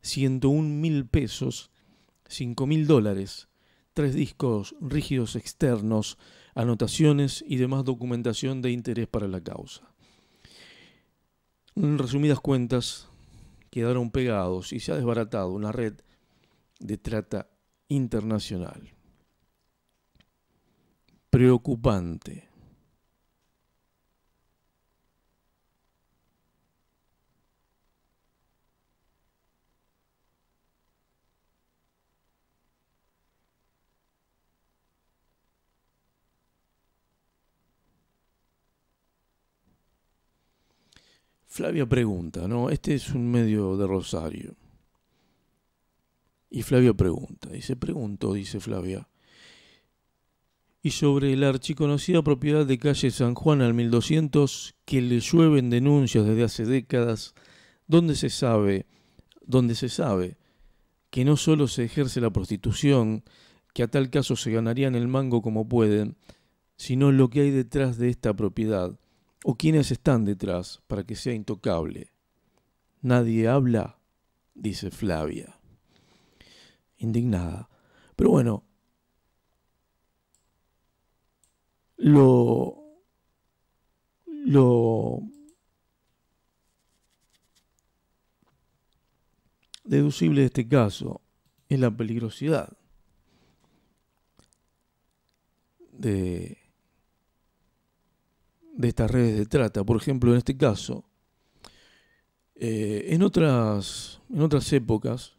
101 mil pesos, 5.000 mil dólares, tres discos rígidos externos, anotaciones y demás documentación de interés para la causa. En resumidas cuentas, quedaron pegados y se ha desbaratado una red de trata internacional. Preocupante. Flavia pregunta, ¿no? Este es un medio de Rosario. Y Flavia pregunta, y se preguntó, dice Flavia, y sobre la archiconocida propiedad de calle San Juan al 1200 que le llueven denuncias desde hace décadas, dónde se sabe, dónde se sabe que no solo se ejerce la prostitución, que a tal caso se ganarían el mango como pueden, sino lo que hay detrás de esta propiedad, o quiénes están detrás para que sea intocable. Nadie habla, dice Flavia. Indignada. Pero bueno, lo... lo deducible de este caso es la peligrosidad de de estas redes de trata. Por ejemplo, en este caso, eh, en, otras, en otras épocas,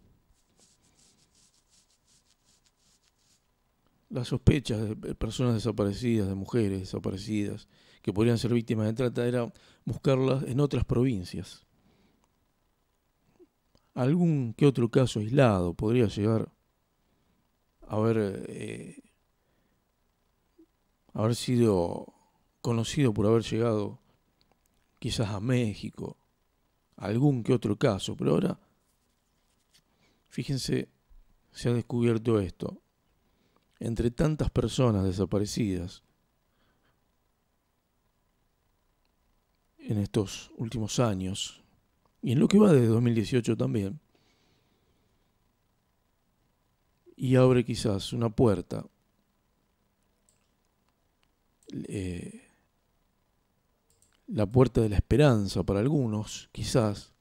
las sospechas de personas desaparecidas, de mujeres desaparecidas, que podrían ser víctimas de trata, era buscarlas en otras provincias. Algún que otro caso aislado podría llegar a haber, eh, haber sido conocido por haber llegado quizás a México, algún que otro caso, pero ahora, fíjense, se ha descubierto esto. Entre tantas personas desaparecidas en estos últimos años, y en lo que va desde 2018 también, y abre quizás una puerta eh, la puerta de la esperanza para algunos, quizás,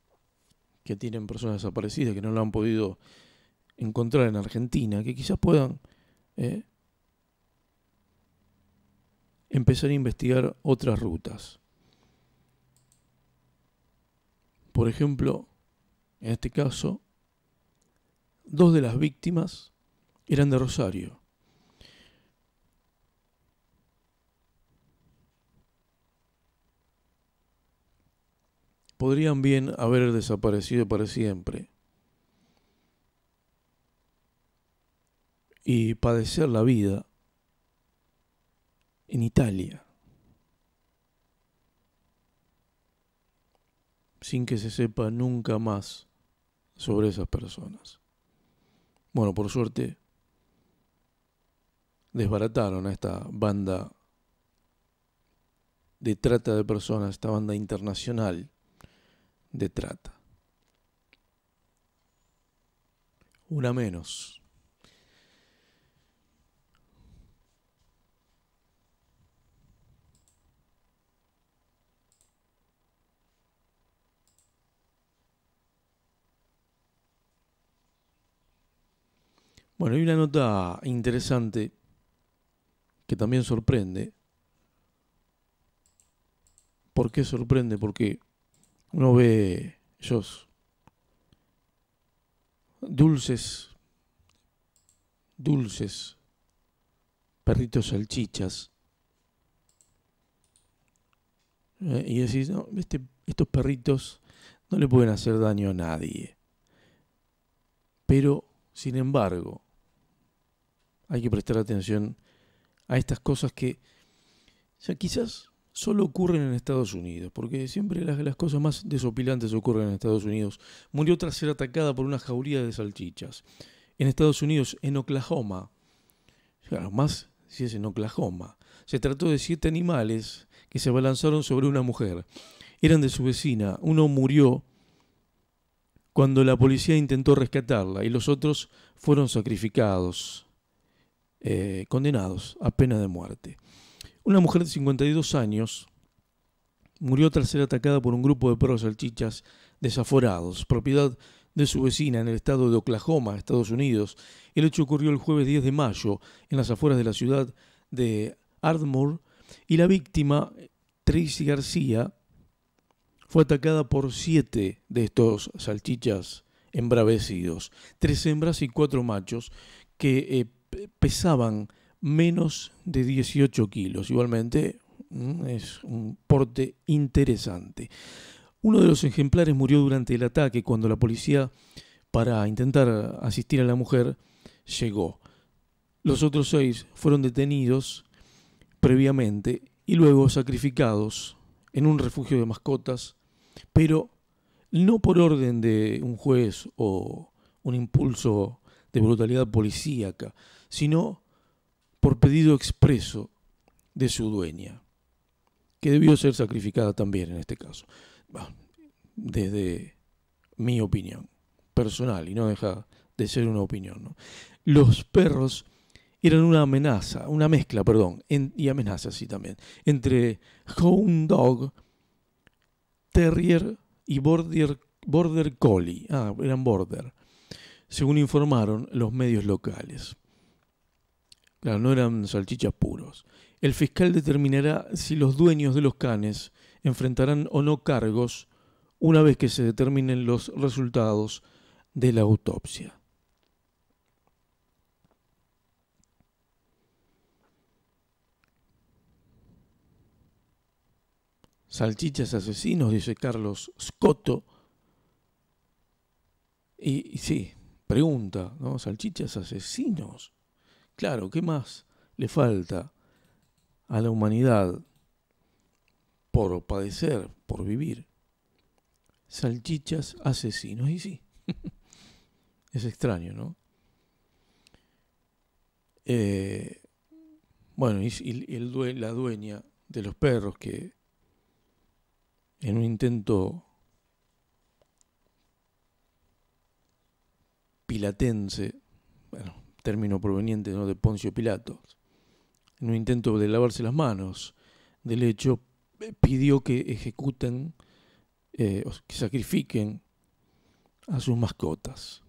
que tienen personas desaparecidas, que no lo han podido encontrar en Argentina, que quizás puedan eh, empezar a investigar otras rutas. Por ejemplo, en este caso, dos de las víctimas eran de Rosario. podrían bien haber desaparecido para siempre y padecer la vida en Italia sin que se sepa nunca más sobre esas personas. Bueno, por suerte desbarataron a esta banda de trata de personas, esta banda internacional de trata. Una menos. Bueno, hay una nota interesante que también sorprende. ¿Por qué sorprende? Porque uno ve ellos dulces, dulces perritos salchichas. ¿eh? y decís, no, este, estos perritos no le pueden hacer daño a nadie. Pero, sin embargo, hay que prestar atención a estas cosas que ya quizás solo ocurren en Estados Unidos, porque siempre las, cosas más desopilantes ocurren en Estados Unidos. Murió tras ser atacada por una jauría de salchichas. En Estados Unidos, en Oklahoma. más si es en Oklahoma. Se trató de siete animales que se abalanzaron sobre una mujer. Eran de su vecina. Uno murió cuando la policía intentó rescatarla y los otros fueron sacrificados, eh, condenados a pena de muerte. Una mujer de 52 años murió tras ser atacada por un grupo de perros salchichas desaforados, propiedad de su vecina en el estado de Oklahoma, Estados Unidos. El hecho ocurrió el jueves 10 de mayo en las afueras de la ciudad de Ardmore y la víctima, Tracy García, fue atacada por siete de estos salchichas embravecidos, tres hembras y cuatro machos que eh, pesaban menos de 18 kilos. Igualmente mm, es un porte interesante. Uno de los ejemplares murió durante el ataque cuando la policía, para intentar asistir a la mujer, llegó. Los otros seis fueron detenidos previamente y luego sacrificados en un refugio de mascotas, pero no por orden de un juez o un impulso de brutalidad policíaca, sino por pedido expreso de su dueña, que debió ser sacrificada también en este caso, desde mi opinión personal y no deja de ser una opinión. Los perros eran una amenaza, una mezcla, perdón, y amenaza sí también, entre Hound Dog, Terrier y Border, border Collie. Ah, eran Border, según informaron los medios locales no eran salchichas puros. El fiscal determinará si los dueños de los canes enfrentarán o no cargos una vez que se determinen los resultados de la autopsia. Salchichas asesinos, dice Carlos Scotto. Y, y sí, pregunta, ¿no? Salchichas asesinos. Claro, ¿qué más le falta a la humanidad por padecer, por vivir? Salchichas, asesinos, y sí. es extraño, ¿no? Eh, bueno, y, la dueña de los perros que en un intento pilatense, bueno, término proveniente de Poncio Pilato, en un intento de lavarse las manos del hecho, eh, pidió que ejecuten, eh, que sacrifiquen a sus mascotas.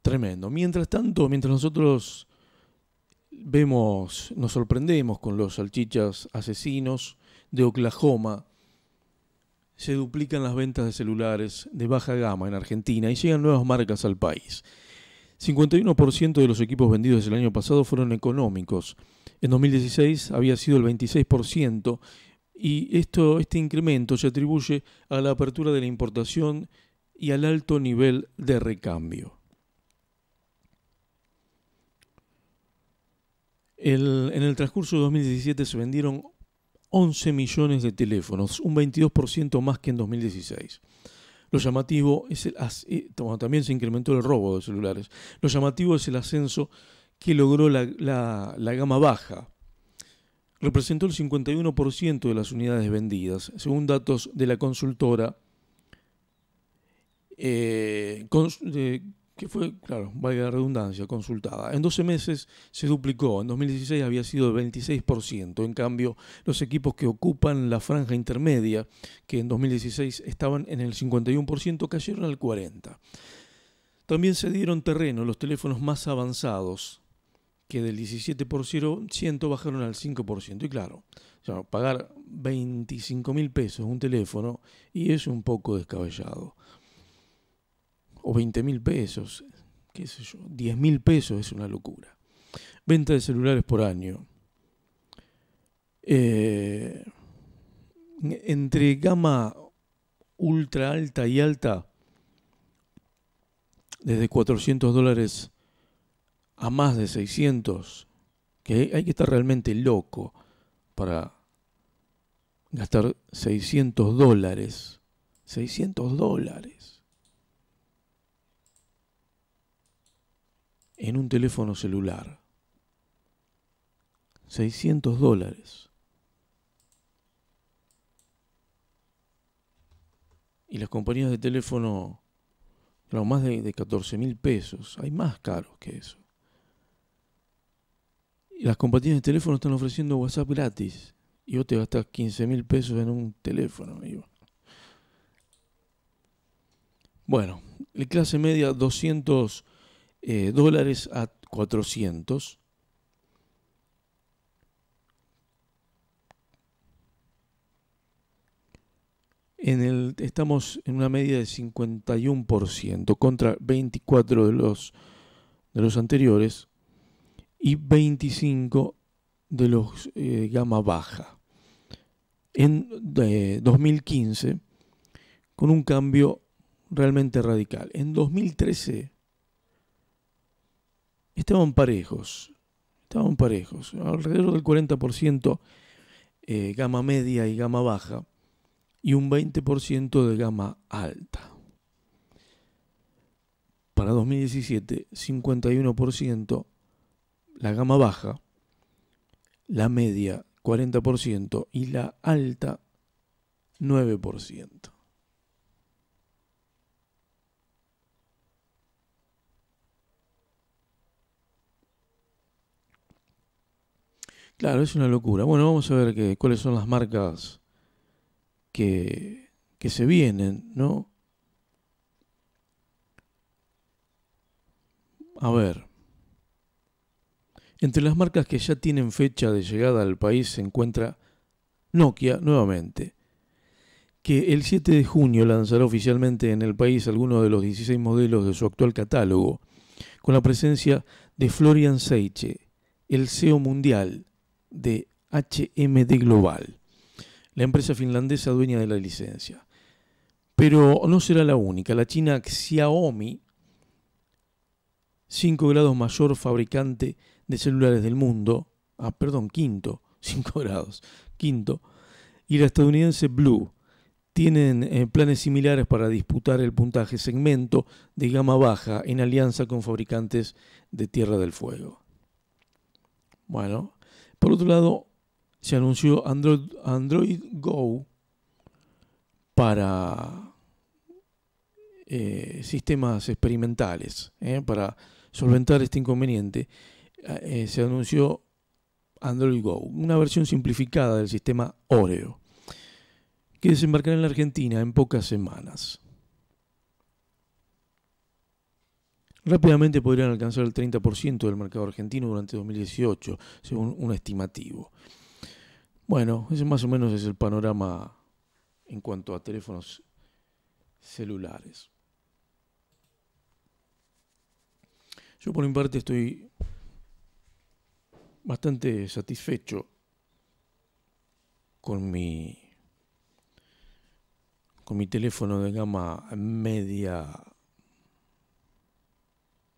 Tremendo. Mientras tanto, mientras nosotros vemos, nos sorprendemos con los salchichas asesinos de Oklahoma, se duplican las ventas de celulares de baja gama en Argentina y llegan nuevas marcas al país. 51% de los equipos vendidos el año pasado fueron económicos. En 2016 había sido el 26% y esto, este incremento se atribuye a la apertura de la importación y al alto nivel de recambio. en el transcurso de 2017 se vendieron 11 millones de teléfonos, un 22% más que en 2016. Lo llamativo es el, eh, también se incrementó el robo de celulares. Lo llamativo es el ascenso que logró la, gama baja. Representó el 51% de las unidades vendidas, según datos de la consultora eh, eh, que fue, claro, valga la redundancia, consultada. En 12 meses se duplicó, en 2016 había sido el 26%, en cambio los equipos que ocupan la franja intermedia, que en 2016 estaban en el 51%, cayeron al 40%. También se dieron terreno los teléfonos más avanzados, que del 17% bajaron al 5%. Y claro, pagar 25 mil pesos un teléfono y es un poco descabellado o 20 mil pesos, qué sé yo, 10 mil pesos es una locura. Venta de celulares por año. Eh, entre gama ultra alta y alta, desde 400 dólares a más de 600, que hay que estar realmente loco para gastar 600 dólares. 600 dólares en un teléfono celular. 600 dólares. Y las compañías de teléfono, claro, más de, de mil pesos. Hay más caros que eso. Y las compañías de teléfono están ofreciendo WhatsApp gratis. Y vos te gastas 15 mil pesos en un teléfono, Bueno, la clase media 200 eh, dólares a 400. En el, estamos en una media de 51% contra 24 de los, de los anteriores y 25 de los eh, gama baja. En 2015, eh, con un cambio realmente radical. En 2013, estaban parejos, estaban parejos, alrededor del 40% eh, gama media y gama baja y un 20% de gama alta. Para 2017, 51% la gama baja, la media 40% y la alta 9%. Claro, es una locura. Bueno, vamos a ver cuáles son las marcas que, que se vienen, ¿no? A ver. Entre las marcas que ya tienen fecha de llegada al país se encuentra Nokia nuevamente, que el 7 de junio lanzará oficialmente en el país algunos de los 16 modelos de su actual catálogo, con la presencia de Florian Seiche, el CEO mundial, de HMD Global, la empresa finlandesa dueña de la licencia. Pero no será la única. La china Xiaomi, 5 grados mayor fabricante de celulares del mundo, ah, perdón, quinto, 5 grados, quinto, y la estadounidense Blue, tienen eh, planes similares para disputar el puntaje segmento de gama baja en alianza con fabricantes de Tierra del Fuego. Bueno, por otro lado, se anunció Android, Go para eh, sistemas experimentales, eh, para solventar este inconveniente. Ah, eh, se anunció Android Go, una versión simplificada del sistema Oreo, que desembarcará en la Argentina en pocas semanas. rápidamente podrían alcanzar el 30% del mercado argentino durante 2018, según un estimativo. Bueno, ese más o menos es el panorama en cuanto a teléfonos celulares. Yo por mi parte estoy bastante satisfecho con mi con mi teléfono de gama media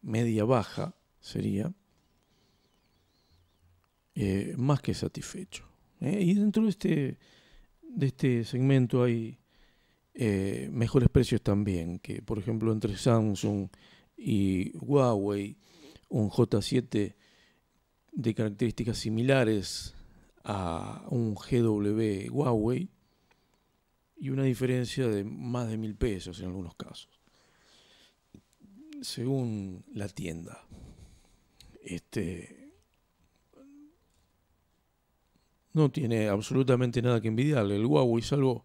media baja sería, eh, más que satisfecho. ¿eh? Y dentro de este, de este segmento hay eh, mejores precios también, que por ejemplo entre Samsung y Huawei, un J7 de características similares a un GW Huawei y una diferencia de más de mil pesos en algunos casos según la tienda. Este no tiene absolutamente nada que envidiarle el Huawei, salvo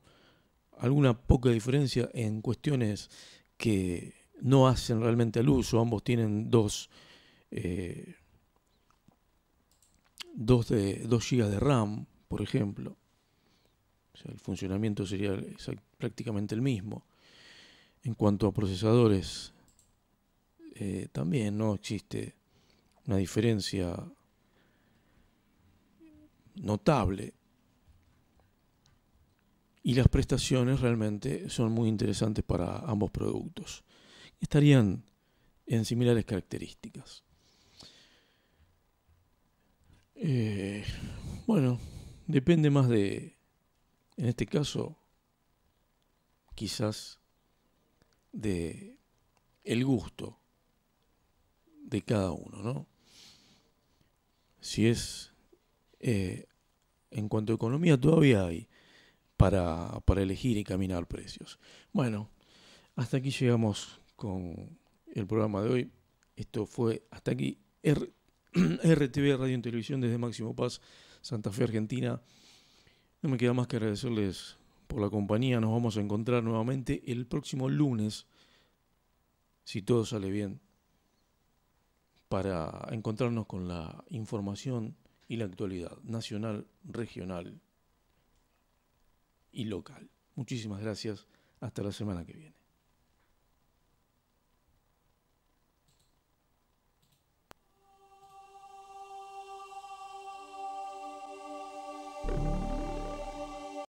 alguna poca diferencia en cuestiones que no hacen realmente al uso. Ambos tienen dos, eh, dos, de, 2 GB de RAM, por ejemplo. el funcionamiento sería prácticamente el mismo. En cuanto a procesadores, eh, también no existe una diferencia notable. Y las prestaciones realmente son muy interesantes para ambos productos. Estarían en similares características. Eh, bueno, depende más de, en este caso, quizás de el gusto de cada uno, ¿no? Si es, eh, en cuanto a economía, todavía hay para, elegir y caminar precios. Bueno, hasta aquí llegamos con el programa de hoy. Esto fue hasta aquí RTV Radio y Televisión desde Máximo Paz, Santa Fe, Argentina. No me queda más que agradecerles por la compañía. Nos vamos a encontrar nuevamente el próximo lunes, si todo sale bien, para encontrarnos con la información y la actualidad nacional, regional y local. Muchísimas gracias. Hasta la semana que viene.